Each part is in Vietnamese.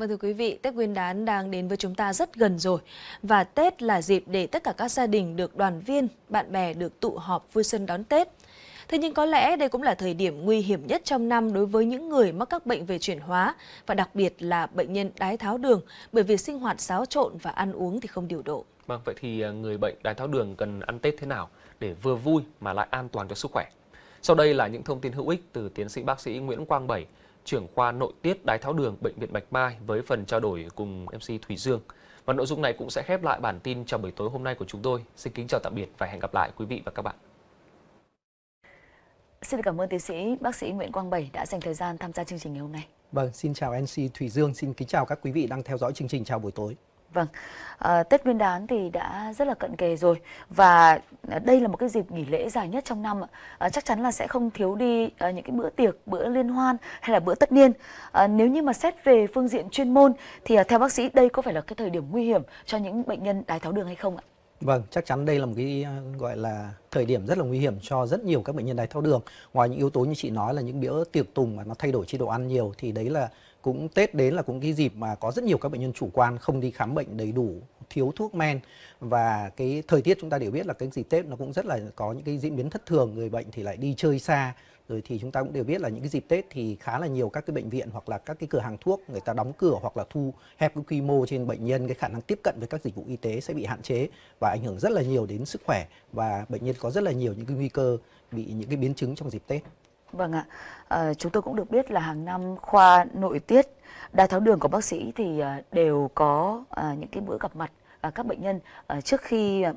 Vâng thưa quý vị, Tết Nguyên đán đang đến với chúng ta rất gần rồi và Tết là dịp để tất cả các gia đình được đoàn viên, bạn bè được tụ họp vui xuân đón Tết. Thế nhưng có lẽ đây cũng là thời điểm nguy hiểm nhất trong năm đối với những người mắc các bệnh về chuyển hóa và đặc biệt là bệnh nhân đái tháo đường bởi vì sinh hoạt xáo trộn và ăn uống thì không điều độ. Vâng, vậy thì à, người bệnh đái tháo đường cần ăn Tết thế nào để vừa vui mà lại an toàn cho sức khỏe? Sau đây là những thông tin hữu ích từ tiến sĩ bác sĩ Nguyễn Quang Bảy, trưởng khoa nội tiết đái tháo đường bệnh viện Bạch Mai với phần trao đổi cùng MC Thủy Dương. Và nội dung này cũng sẽ khép lại bản tin chào buổi tối hôm nay của chúng tôi. Xin kính chào tạm biệt và hẹn gặp lại quý vị và các bạn. Xin cảm ơn tiến sĩ bác sĩ Nguyễn Quang Bảy đã dành thời gian tham gia chương trình ngày hôm nay. Vâng, xin chào MC Thủy Dương, xin kính chào các quý vị đang theo dõi chương trình chào buổi tối. Vâng, à, Tết Nguyên đán thì đã rất là cận kề rồi và đây là một cái dịp nghỉ lễ dài nhất trong năm ạ. À, chắc chắn là sẽ không thiếu đi à, những cái bữa tiệc, bữa liên hoan hay là bữa tất niên. À, nếu như mà xét về phương diện chuyên môn thì à, theo bác sĩ đây có phải là cái thời điểm nguy hiểm cho những bệnh nhân đái tháo đường hay không ạ? Vâng, chắc chắn đây là một cái gọi là thời điểm rất là nguy hiểm cho rất nhiều các bệnh nhân đái tháo đường. Ngoài những yếu tố như chị nói là những bữa tiệc tùng mà nó thay đổi chế độ ăn nhiều thì đấy là cũng Tết đến là cũng cái dịp mà có rất nhiều các bệnh nhân chủ quan không đi khám bệnh đầy đủ thiếu thuốc men và cái thời tiết chúng ta đều biết là cái dịp Tết nó cũng rất là có những cái diễn biến thất thường người bệnh thì lại đi chơi xa rồi thì chúng ta cũng đều biết là những cái dịp Tết thì khá là nhiều các cái bệnh viện hoặc là các cái cửa hàng thuốc người ta đóng cửa hoặc là thu hẹp cái quy mô trên bệnh nhân cái khả năng tiếp cận với các dịch vụ y tế sẽ bị hạn chế và ảnh hưởng rất là nhiều đến sức khỏe và bệnh nhân có rất là nhiều những cái nguy cơ bị những cái biến chứng trong dịp Tết. Vâng ạ, à, chúng tôi cũng được biết là hàng năm khoa nội tiết đa tháo đường của bác sĩ thì ờ, đều có à, những cái bữa gặp mặt à, các bệnh nhân à, trước khi à,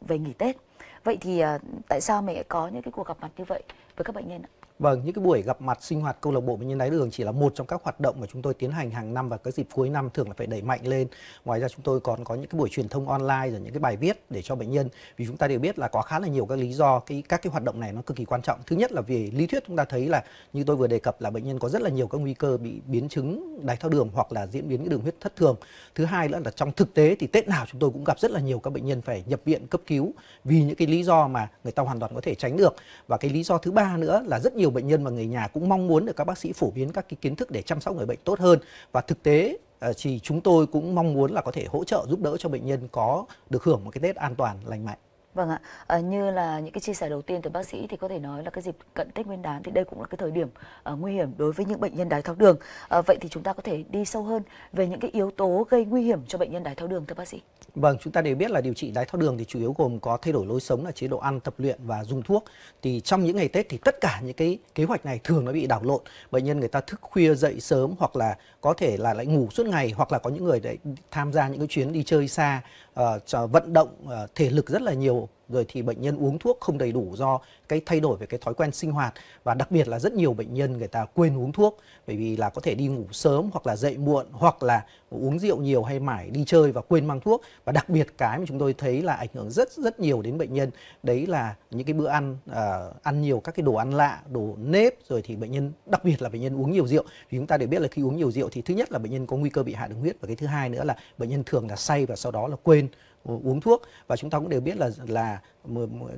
về nghỉ Tết. Vậy thì à, tại sao mẹ có những cái cuộc gặp mặt như vậy với các bệnh nhân ạ? Vâng, những cái buổi gặp mặt sinh hoạt câu lạc bộ bệnh nhân đái đường chỉ là một trong các hoạt động mà chúng tôi tiến hành hàng năm và các dịp cuối năm thường là phải đẩy mạnh lên. Ngoài ra chúng tôi còn có những cái buổi truyền thông online rồi những cái bài viết để cho bệnh nhân vì chúng ta đều biết là có khá là nhiều các lý do cái các cái hoạt động này nó cực kỳ quan trọng. Thứ nhất là về lý thuyết chúng ta thấy là như tôi vừa đề cập là bệnh nhân có rất là nhiều các nguy cơ bị biến chứng đái tháo đường hoặc là diễn biến cái đường huyết thất thường. Thứ hai nữa là trong thực tế thì Tết nào chúng tôi cũng gặp rất là nhiều các bệnh nhân phải nhập viện cấp cứu vì những cái lý do mà người ta hoàn toàn có thể tránh được. Và cái lý do thứ ba nữa là rất nhiều nhiều bệnh nhân và người nhà cũng mong muốn được các bác sĩ phổ biến các cái kiến thức để chăm sóc người bệnh tốt hơn và thực tế ờ, thì chúng tôi cũng mong muốn là có thể hỗ trợ giúp đỡ cho bệnh nhân có được hưởng một cái Tết an toàn lành mạnh. Vâng ạ, à, như là những cái chia sẻ đầu tiên từ bác sĩ thì có thể nói là cái dịp cận Tết Nguyên đán thì đây cũng là cái thời điểm uh, nguy hiểm đối với những bệnh nhân đái tháo đường. Uh, vậy thì chúng ta có thể đi sâu hơn về những cái yếu tố gây nguy hiểm cho bệnh nhân đái tháo đường thưa bác sĩ. Vâng, chúng ta đều biết là điều trị đái tháo đường thì chủ yếu gồm có thay đổi lối sống là chế độ ăn, tập luyện và dùng thuốc. Thì trong những ngày Tết thì tất cả những cái kế hoạch này thường nó bị đảo lộn. Bệnh nhân người ta thức khuya dậy sớm hoặc là có thể là lại ngủ suốt ngày hoặc là có những người đấy tham gia những cái chuyến đi chơi xa, uh, vận động uh, thể lực rất là nhiều people rồi thì bệnh nhân uống thuốc không đầy đủ do cái thay đổi về cái thói quen sinh hoạt và đặc biệt là rất nhiều bệnh nhân người ta quên uống thuốc bởi vì là có thể đi ngủ sớm hoặc là dậy muộn hoặc là uống rượu nhiều hay mải đi chơi và quên mang thuốc và đặc biệt cái mà chúng tôi thấy là ảnh hưởng rất rất nhiều đến bệnh nhân đấy là những cái bữa ăn uh, ăn nhiều các cái đồ ăn lạ đồ nếp rồi thì bệnh nhân đặc biệt là bệnh nhân uống nhiều rượu vì chúng ta đều biết là khi uống nhiều rượu thì thứ nhất là bệnh nhân có nguy cơ bị hạ đường huyết và cái thứ hai nữa là bệnh nhân thường là say và sau đó là quên uống thuốc và chúng ta cũng đều biết là là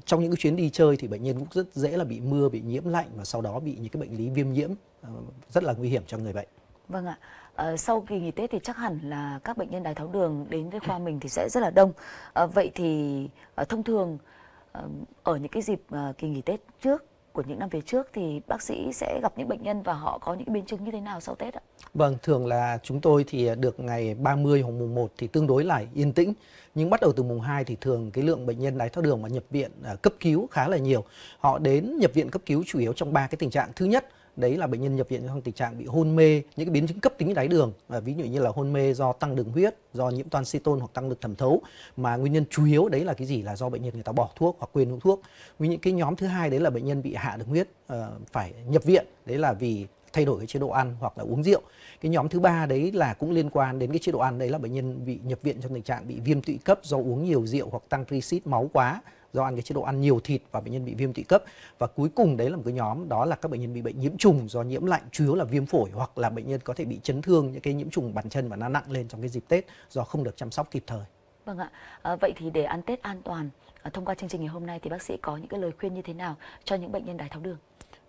trong những cái chuyến đi chơi thì bệnh nhân cũng rất dễ là bị mưa bị nhiễm lạnh và sau đó bị những cái bệnh lý viêm nhiễm ờ, rất là nguy hiểm cho người bệnh vâng ạ à, sau kỳ nghỉ tết thì chắc hẳn là các bệnh nhân đái tháo đường đến với khoa mình thì sẽ rất là đông à, vậy thì à, thông thường ở những cái dịp kỳ nghỉ tết trước của những năm về trước thì bác sĩ sẽ gặp những bệnh nhân và họ có những biến chứng như thế nào sau Tết ạ? Vâng, thường là chúng tôi thì được ngày 30 hoặc mùng 1 thì tương đối là yên tĩnh. Nhưng bắt đầu từ mùng 2 thì thường cái lượng bệnh nhân đái tháo đường mà nhập viện à, cấp cứu khá là nhiều. Họ đến nhập viện cấp cứu chủ yếu trong ba cái tình trạng. Thứ nhất đấy là bệnh nhân nhập viện trong tình trạng bị hôn mê những cái biến chứng cấp tính đáy đường à, ví dụ như là hôn mê do tăng đường huyết do nhiễm toan ceton hoặc tăng lực thẩm thấu mà nguyên nhân chủ yếu đấy là cái gì là do bệnh nhân người ta bỏ thuốc hoặc quên uống thuốc với những cái nhóm thứ hai đấy là bệnh nhân bị hạ đường huyết à, phải nhập viện đấy là vì thay đổi cái chế độ ăn hoặc là uống rượu. Cái nhóm thứ ba đấy là cũng liên quan đến cái chế độ ăn đấy là bệnh nhân bị nhập viện trong tình trạng bị viêm tụy cấp do uống nhiều rượu hoặc tăng triglycerid máu quá do ăn cái chế độ ăn nhiều thịt và bệnh nhân bị viêm tụy cấp và cuối cùng đấy là một cái nhóm đó là các bệnh nhân bị bệnh nhiễm trùng do nhiễm lạnh chủ yếu là viêm phổi hoặc là bệnh nhân có thể bị chấn thương những cái nhiễm trùng bàn chân và nó nặng lên trong cái dịp Tết do không được chăm sóc kịp thời. Vâng ạ. À, vậy thì để ăn Tết an toàn ờ, thông qua chương trình ngày hôm nay thì bác sĩ có những cái lời khuyên như thế nào cho những bệnh nhân đái tháo đường?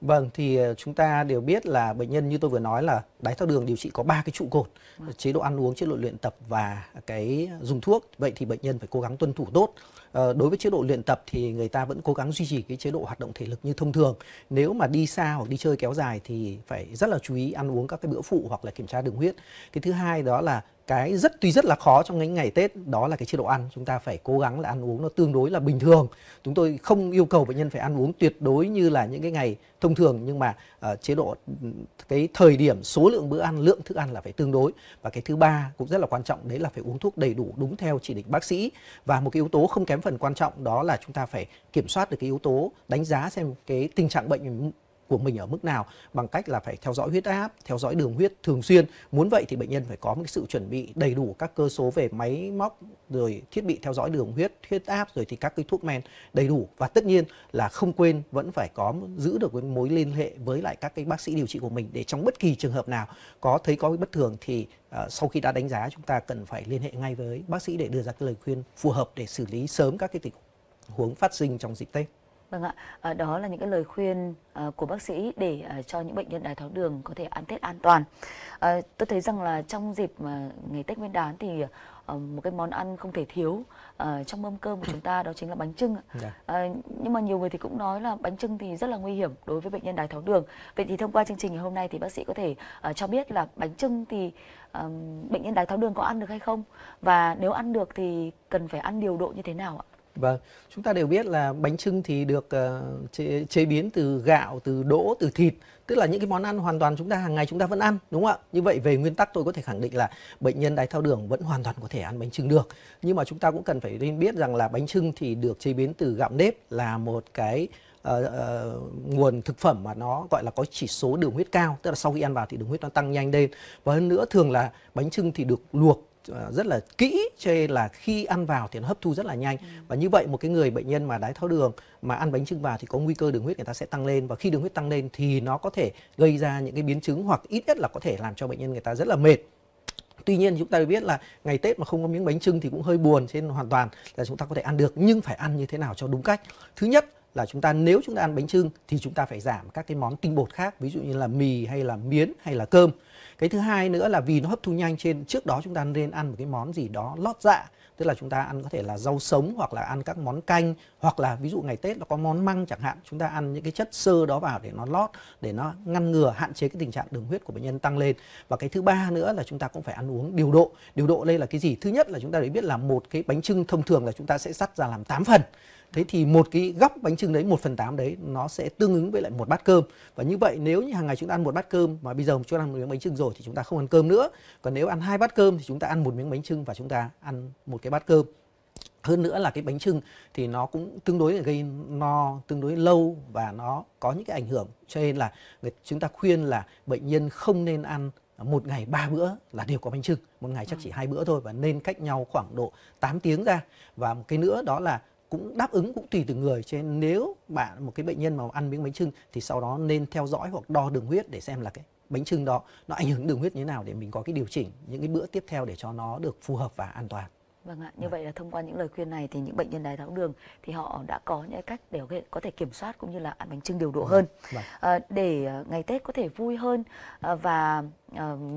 Vâng, thì ờ, chúng ta đều biết là bệnh nhân như tôi vừa nói là đái tháo đường điều trị có ba cái trụ cột, vâng. chế độ ăn uống, chế độ luyện tập và cái dùng thuốc. Vậy thì bệnh nhân phải cố gắng tuân thủ tốt. Ờ, đối với chế độ luyện tập thì người ta vẫn cố gắng duy trì cái chế độ hoạt động thể lực như thông thường. Nếu mà đi xa hoặc đi chơi kéo dài thì phải rất là chú ý ăn uống các cái bữa phụ hoặc là kiểm tra đường huyết. Cái thứ hai đó là cái rất tuy rất là khó trong những ngày Tết đó là cái chế độ ăn chúng ta phải cố gắng là ăn uống nó tương đối là bình thường chúng tôi không yêu cầu bệnh nhân phải ăn uống tuyệt đối như là những cái ngày thông thường nhưng mà uh, chế độ cái thời điểm số lượng bữa ăn lượng thức ăn là phải tương đối và cái thứ ba cũng rất là quan trọng đấy là phải uống thuốc đầy đủ đúng theo chỉ định bác sĩ và một cái yếu tố không kém phần quan trọng đó là chúng ta phải kiểm soát được cái yếu tố đánh giá xem cái tình trạng bệnh của mình ở mức nào bằng cách là phải theo dõi huyết áp, theo dõi đường huyết thường xuyên. Muốn vậy thì bệnh nhân phải có một sự chuẩn bị đầy đủ các cơ số về máy móc rồi thiết bị theo dõi đường huyết, huyết áp rồi thì các cái thuốc men đầy đủ và tất nhiên là không quên vẫn phải có giữ được cái mối liên hệ với lại các cái bác sĩ điều trị của mình để trong bất kỳ trường hợp nào có thấy có bất thường thì uh, sau khi đã đánh giá chúng ta cần phải liên hệ ngay với bác sĩ để đưa ra cái lời khuyên phù hợp để xử lý sớm các cái tình huống phát sinh trong dịp Tết. Vâng ạ, ờ, đó là những cái lời khuyên ờ, của bác sĩ để ờ, cho những bệnh nhân đái tháo đường có thể ăn Tết an toàn. tôi thấy rằng là trong dịp mà ngày Tết Nguyên đán thì một cái món ăn không thể thiếu trong mâm cơm của chúng ta đó chính là bánh trưng. À, dạ. nhưng mà nhiều người thì cũng nói là bánh trưng thì rất là nguy hiểm đối với bệnh nhân đái tháo đường. Vậy thì thông qua chương trình ngày hôm nay thì bác sĩ có thể cho biết là bánh trưng thì bệnh nhân đái tháo đường có ăn được hay không và nếu ăn được thì cần phải ăn điều độ như thế nào ạ? Vâng, chúng ta đều biết là bánh trưng thì được uh, chế, chế biến từ gạo, từ đỗ, từ thịt, tức là những cái món ăn hoàn toàn chúng ta hàng ngày chúng ta vẫn ăn, đúng không ạ? Như vậy về nguyên tắc tôi có thể khẳng định là bệnh nhân đái tháo đường vẫn hoàn toàn có thể ăn bánh trưng được. Nhưng mà chúng ta cũng cần phải nên biết rằng là bánh trưng thì được chế biến từ gạo nếp là một cái uh, uh, nguồn thực phẩm mà nó gọi là có chỉ số đường huyết cao, tức là sau khi ăn vào thì đường huyết nó tăng nhanh lên. Và hơn nữa thường là bánh trưng thì được luộc Ờ, rất là kỹ cho nên là khi ăn vào thì nó hấp thu rất là nhanh ừ. và như vậy một cái người bệnh nhân mà đái tháo đường mà ăn bánh trưng vào thì có nguy cơ đường huyết người ta sẽ tăng lên và khi đường huyết tăng lên thì nó có thể gây ra những cái biến chứng hoặc ít nhất là có thể làm cho bệnh nhân người ta rất là mệt tuy nhiên chúng ta biết là ngày tết mà không có miếng bánh trưng thì cũng hơi buồn trên hoàn toàn là chúng ta có thể ăn được nhưng phải ăn như thế nào cho đúng cách thứ nhất là chúng ta nếu chúng ta ăn bánh trưng thì chúng ta phải giảm các cái món tinh bột khác ví dụ như là mì hay là miến hay là cơm cái thứ hai nữa là vì nó hấp thu nhanh trên trước đó chúng ta nên ăn một cái món gì đó lót dạ tức là chúng ta ăn có thể là rau sống hoặc là ăn các món canh hoặc là ví dụ ngày tết nó có món măng chẳng hạn chúng ta ăn những cái chất sơ đó vào để nó lót để nó ngăn ngừa hạn chế cái tình trạng đường huyết của bệnh nhân tăng lên và cái thứ ba nữa là chúng ta cũng phải ăn uống điều độ điều độ đây là cái gì thứ nhất là chúng ta để biết là một cái bánh trưng thông thường là chúng ta sẽ sắt ra làm 8 phần thế thì một cái góc bánh trưng đấy 1 phần 8 đấy nó sẽ tương ứng với lại một bát cơm và như vậy nếu như hàng ngày chúng ta ăn một bát cơm mà bây giờ chúng ta ăn một miếng bánh trưng rồi thì chúng ta không ăn cơm nữa còn nếu ăn hai bát cơm thì chúng ta ăn một miếng bánh trưng và chúng ta ăn một cái bát cơm hơn nữa là cái bánh trưng thì nó cũng tương đối là gây no tương đối lâu và nó có những cái ảnh hưởng cho nên là người, chúng ta khuyên là bệnh nhân không nên ăn một ngày ba bữa là đều có bánh trưng một ngày chắc vâng. chỉ hai bữa thôi và nên cách nhau khoảng độ 8 tiếng ra và một cái nữa đó là cũng đáp ứng cũng tùy từng người cho nên nếu bạn một cái bệnh nhân mà ăn miếng bánh trưng thì sau đó nên theo dõi hoặc đo đường huyết để xem là cái bánh trưng đó nó ảnh hưởng đường huyết như thế nào để mình có cái điều chỉnh những cái bữa tiếp theo để cho nó được phù hợp và an toàn. Vâng ạ, như vậy là thông qua những lời khuyên này thì những bệnh nhân đái tháo đường thì họ đã có những cách để có thể kiểm soát cũng như là ăn bánh trưng điều độ vâng, hơn. À, để ờ, ngày Tết có thể vui hơn ờ, và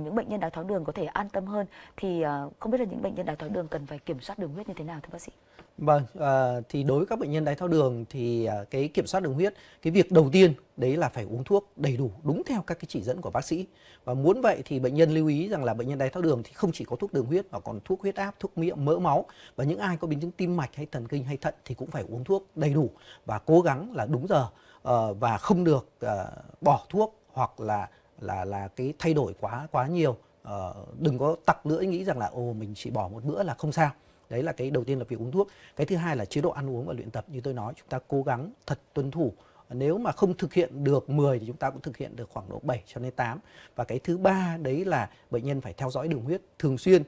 những bệnh nhân đái tháo đường có thể an tâm hơn thì không biết là những bệnh nhân đái tháo đường cần phải kiểm soát đường huyết như thế nào thưa bác sĩ? Vâng, à, thì đối với các bệnh nhân đái tháo đường thì à, cái kiểm soát đường huyết, cái việc đầu tiên đấy là phải uống thuốc đầy đủ đúng theo các cái chỉ dẫn của bác sĩ. Và muốn vậy thì bệnh nhân lưu ý rằng là bệnh nhân đái tháo đường thì không chỉ có thuốc đường huyết mà còn thuốc huyết áp, thuốc miệng, mỡ máu và những ai có biến chứng tim mạch hay thần kinh hay thận thì cũng phải uống thuốc đầy đủ và cố gắng là đúng giờ à, và không được à, bỏ thuốc hoặc là là là cái thay đổi quá quá nhiều. À, đừng có tặc lưỡi nghĩ rằng là ồ mình chỉ bỏ một bữa là không sao đấy là cái đầu tiên là việc uống thuốc cái thứ hai là chế độ ăn uống và luyện tập như tôi nói chúng ta cố gắng thật tuân thủ nếu mà không thực hiện được 10 thì chúng ta cũng thực hiện được khoảng độ 7 cho đến 8 và cái thứ ba đấy là bệnh nhân phải theo dõi đường huyết thường xuyên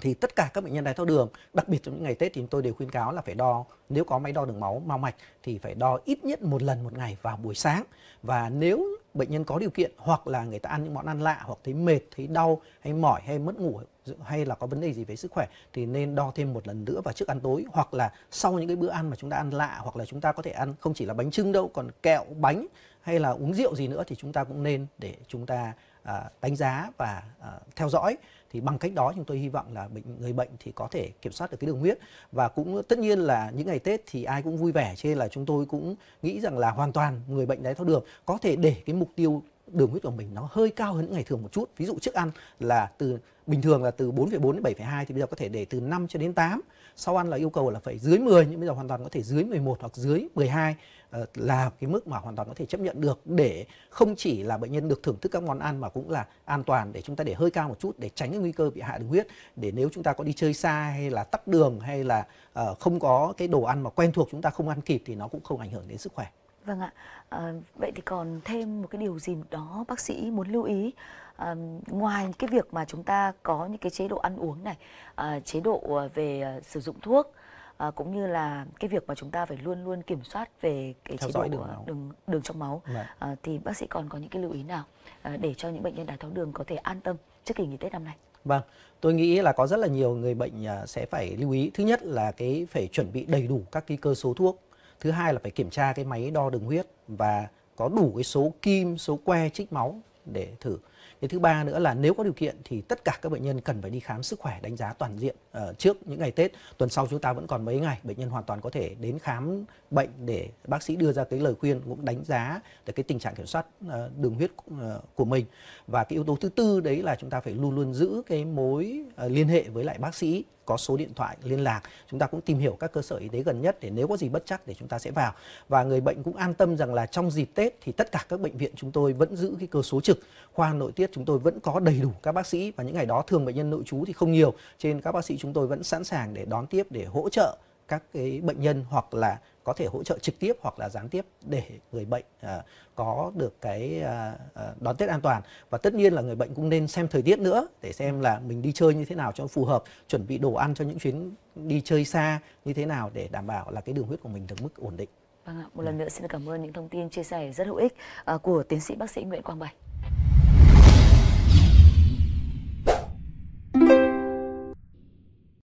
thì tất cả các bệnh nhân đái tháo đường đặc biệt trong những ngày Tết thì tôi đều khuyên cáo là phải đo nếu có máy đo đường máu mao mạch thì phải đo ít nhất một lần một ngày vào buổi sáng và nếu bệnh nhân có điều kiện hoặc là người ta ăn những món ăn lạ hoặc thấy mệt thấy đau hay mỏi hay mất ngủ hay là có vấn đề gì về sức khỏe thì nên đo thêm một lần nữa vào trước ăn tối hoặc là sau những cái bữa ăn mà chúng ta ăn lạ hoặc là chúng ta có thể ăn không chỉ là bánh trưng đâu còn kẹo bánh hay là uống rượu gì nữa thì chúng ta cũng nên để chúng ta à, đánh giá và à, theo dõi thì bằng cách đó chúng tôi hy vọng là bệnh người bệnh thì có thể kiểm soát được cái đường huyết và cũng tất nhiên là những ngày Tết thì ai cũng vui vẻ trên là chúng tôi cũng nghĩ rằng là hoàn toàn người bệnh đái tháo đường có thể để cái mục tiêu đường huyết của mình nó hơi cao hơn ngày thường một chút ví dụ trước ăn là từ bình thường là từ 4,4 đến 7,2 thì bây giờ có thể để từ 5 cho đến 8 sau ăn là yêu cầu là phải dưới 10 nhưng bây giờ hoàn toàn có thể dưới 11 hoặc dưới 12 ờ, là cái mức mà hoàn toàn có thể chấp nhận được để không chỉ là bệnh nhân được thưởng thức các món ăn mà cũng là an toàn để chúng ta để hơi cao một chút để tránh cái nguy cơ bị hạ đường huyết để nếu chúng ta có đi chơi xa hay là tắt đường hay là ờ, không có cái đồ ăn mà quen thuộc chúng ta không ăn kịp thì nó cũng không ảnh hưởng đến sức khỏe Vâng ạ. À, vậy thì còn thêm một cái điều gì đó bác sĩ muốn lưu ý à, ngoài cái việc mà chúng ta có những cái chế độ ăn uống này, à, chế độ về sử dụng thuốc à, cũng như là cái việc mà chúng ta phải luôn luôn kiểm soát về cái Theo chế độ đường, đường đường trong máu à, thì bác sĩ còn có những cái lưu ý nào à, để cho những bệnh nhân đái tháo đường có thể an tâm trước kỳ nghỉ Tết năm nay? Vâng, tôi nghĩ là có rất là nhiều người bệnh à, sẽ phải lưu ý. Thứ nhất là cái phải chuẩn bị đầy đủ các cái cơ số thuốc thứ hai là phải kiểm tra cái máy đo đường huyết và có đủ cái số kim số que trích máu để thử cái thứ ba nữa là nếu có điều kiện thì tất cả các bệnh nhân cần phải đi khám sức khỏe đánh giá toàn diện Ờ, trước những ngày Tết tuần sau chúng ta vẫn còn mấy ngày bệnh nhân hoàn toàn có thể đến khám bệnh để bác sĩ đưa ra cái lời khuyên cũng đánh giá về cái tình trạng kiểm soát ờ, đường huyết ờ, của mình và cái yếu tố thứ tư đấy là chúng ta phải luôn luôn giữ cái mối liên hệ với lại bác sĩ có số điện thoại liên lạc chúng ta cũng tìm hiểu các cơ sở y tế gần nhất để nếu có gì bất chắc để chúng ta sẽ vào và người bệnh cũng an tâm rằng là trong dịp tết thì tất cả các bệnh viện chúng tôi vẫn giữ cái cơ số trực khoa nội tiết chúng tôi vẫn có đầy đủ các bác sĩ và những ngày đó thường bệnh nhân nội trú thì không nhiều trên các bác sĩ chúng chúng tôi vẫn sẵn sàng để đón tiếp để hỗ trợ các cái bệnh nhân hoặc là có thể hỗ trợ trực tiếp hoặc là gián tiếp để người bệnh à, có được cái à, à, đón Tết an toàn và tất nhiên là người bệnh cũng nên xem thời tiết nữa để xem là mình đi chơi như thế nào cho phù hợp chuẩn bị đồ ăn cho những chuyến đi chơi xa như thế nào để đảm bảo là cái đường huyết của mình được mức ổn định. Vâng ạ, một lần ừ. nữa xin cảm ơn những thông tin chia sẻ rất hữu ích à, của tiến sĩ bác sĩ Nguyễn Quang Bảy.